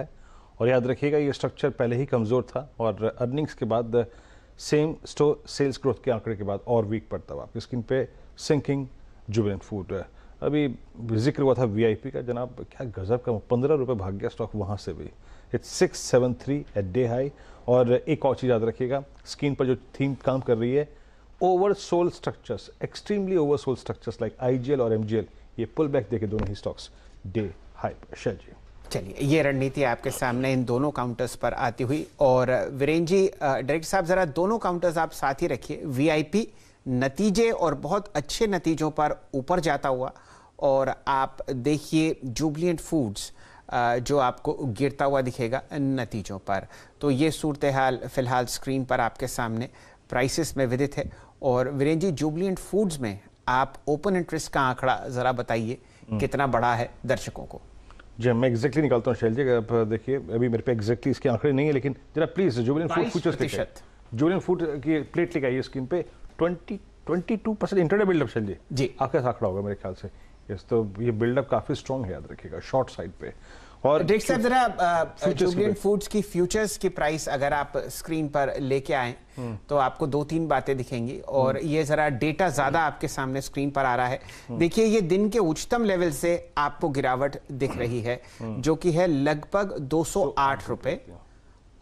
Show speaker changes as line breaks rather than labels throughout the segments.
है और याद रखिएगा ये स्ट्रक्चर पहले ही कमज़ोर था और अर्निंग्स के बाद सेम स्टोर सेल्स ग्रोथ के आंकड़े के बाद और वीक पड़ता हुआ आपकी स्क्रीन पे सिंकिंग जुबिलेंट फूड अभी जिक्र हुआ था वीआईपी का जनाब क्या गजब का पंद्रह रुपये भाग गया स्टॉक वहाँ से भी it's six seven three eight day high और एक और चीज़ याद रखिएगा स्क्रीन पर जो थीम काम कर रही है oversold structures extremely oversold structures like आई और एम ये पुल बैक देखे दोनों ही स्टॉक्स डे हाई पर शेयर जी चलिए ये रणनीति
आपके सामने इन दोनों काउंटर्स पर आती हुई और वीरेन जी डायरेक्टर साहब ज़रा दोनों काउंटर्स आप साथ ही रखिए वीआईपी नतीजे और बहुत अच्छे नतीजों पर ऊपर जाता हुआ और आप देखिए जुबलियंट फूड्स जो आपको गिरता हुआ दिखेगा नतीजों पर तो ये सूरत हाल फिलहाल स्क्रीन पर आपके सामने प्राइसिस में विदित है और वीरेन जी जुबलियंट फूड्स में आप ओपन इंटरेस्ट का आंकड़ा ज़रा बताइए हम्म। कितना बड़ा है दर्शकों को
जी मैं एग्जैक्टली निकालता हूँ शैल जी आप देखिए अभी मेरे पे एग्जैक्टली इसके आंकड़े नहीं है लेकिन जरा please Jubilant food futures Jubilant food की प्लेट लेके आइए स्क्रीन पे twenty twenty two percent intraday buildup Shail ji जी आपका आंकड़ा होगा मेरे ख्याल से यस तो ये बिल्डअप काफ़ी स्ट्रॉन्ग है याद रखिएगा शॉर्ट साइड पे और डेट साहब जरा जुबलियन
फूड्स की फ्यूचर्स की प्राइस अगर आप स्क्रीन पर लेके आए हम्म। तो आपको दो तीन बातें दिखेंगी और हम्म। ये जरा डेटा ज्यादा आपके सामने स्क्रीन पर आ रहा है हम्म। देखिए ये दिन के उच्चतम लेवल से आपको गिरावट दिख रही है जो कि है लगभग दो सौ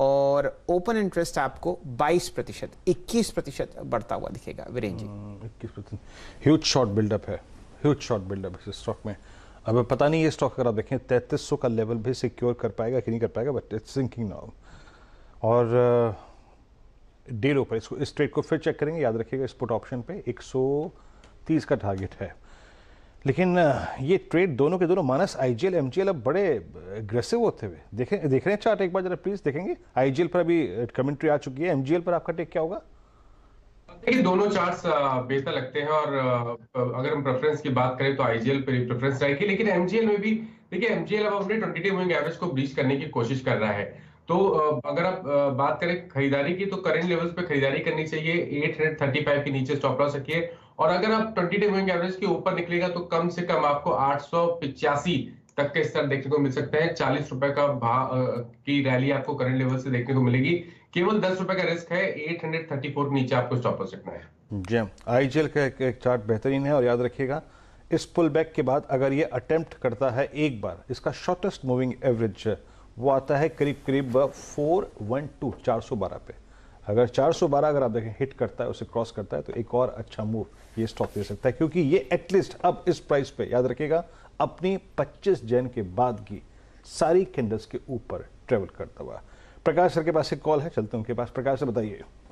और ओपन इंटरेस्ट आपको 22 प्रतिशत इक्कीस
प्रतिशत बढ़ता हुआ दिखेगा वीरेंद्र जी इक्कीस प्रतिशत ह्यूज शॉर्ट बिल्डअप है ह्यूज शॉर्ट बिल्डअप इस स्टॉक में अब पता नहीं ये स्टॉक अगर आप देखें तैंतीस का लेवल भी सिक्योर कर पाएगा कि नहीं कर पाएगा बट इट्स सिंकिंग नाउ और डेलो uh, पर इसको इस ट्रेड को फिर चेक करेंगे याद रखिएगा इस पुट ऑप्शन पे 130 का टारगेट है लेकिन uh, ये ट्रेड दोनों के दोनों मानस आईजीएल एमजीएल अब बड़े एग्रेसिव होते हुए देखें देख रहे हैं चार्ट एक बार जरा प्लीज़ देखेंगे आईजीएल पर अभी कमेंट्री uh, आ चुकी है एमजीएल पर आपका टेक क्या होगा
देखिए दोनों चार्ट्स बेहतर लगते हैं और अगर हम प्रेफरेंस की बात करें तो आईजीएल पर प्रेफरेंस रहेगी लेकिन एमजीएल में भी देखिए एमजीएल अब अपने ट्वेंटी डे मूविंग एवरेज को ब्रीच करने की कोशिश कर रहा है तो अगर आप बात करें खरीदारी की तो करेंट लेवल्स पे खरीदारी करनी चाहिए 835 के नीचे स्टॉप लॉस रखिए और अगर आप 20 डे मूविंग एवरेज के ऊपर निकलेगा तो कम से कम आपको आठ तक के स्तर देखने को मिल सकते हैं चालीस रुपए का भाव की रैली आपको करंट लेवल से देखने को मिलेगी केवल दस रुपए का रिस्क है एट हंड्रेड थर्टी फोर नीचे आपको स्टॉप हो सकना है
जी हाँ। आईजीएल का एक, एक चार्ट बेहतरीन है और याद रखिएगा इस पुल बैक के बाद अगर ये अटेम्प्ट करता है एक बार इसका शॉर्टेस्ट मूविंग एवरेज वो आता है करीब करीब फोर वन टू चार सौ बारह पे अगर 412 अगर आप देखें हिट करता है उसे क्रॉस करता है तो एक और अच्छा मूव ये स्टॉक दे सकता है क्योंकि ये एटलीस्ट अब इस प्राइस पे याद रखिएगा अपनी 25 जैन के बाद की सारी कैंडल्स के ऊपर ट्रेवल करता हुआ प्रकाश सर के पास एक कॉल है चलते हैं उनके पास प्रकाश सर बताइए